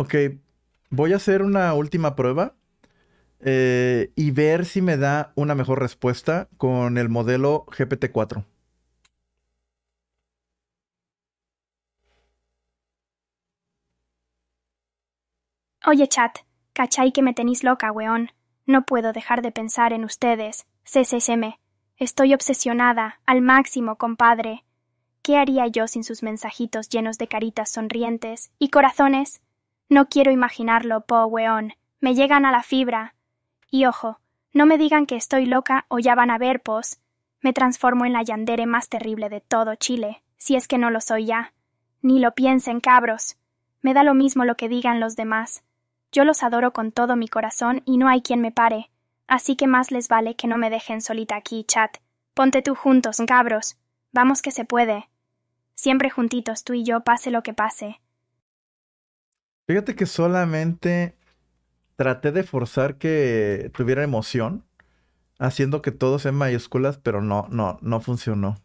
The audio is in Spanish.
ok, voy a hacer una última prueba eh, y ver si me da una mejor respuesta con el modelo GPT-4. Oye, chat, cachai que me tenéis loca, weón. No puedo dejar de pensar en ustedes. CCSM. Estoy obsesionada, al máximo, compadre. ¿Qué haría yo sin sus mensajitos llenos de caritas sonrientes y corazones? No quiero imaginarlo, po weón. Me llegan a la fibra. Y ojo, no me digan que estoy loca o ya van a ver, pos. Me transformo en la yandere más terrible de todo Chile, si es que no lo soy ya. Ni lo piensen, cabros. Me da lo mismo lo que digan los demás. Yo los adoro con todo mi corazón y no hay quien me pare. Así que más les vale que no me dejen solita aquí, chat. Ponte tú juntos, cabros. Vamos que se puede. Siempre juntitos tú y yo, pase lo que pase. Fíjate que solamente traté de forzar que tuviera emoción, haciendo que todo sea en mayúsculas, pero no, no, no funcionó.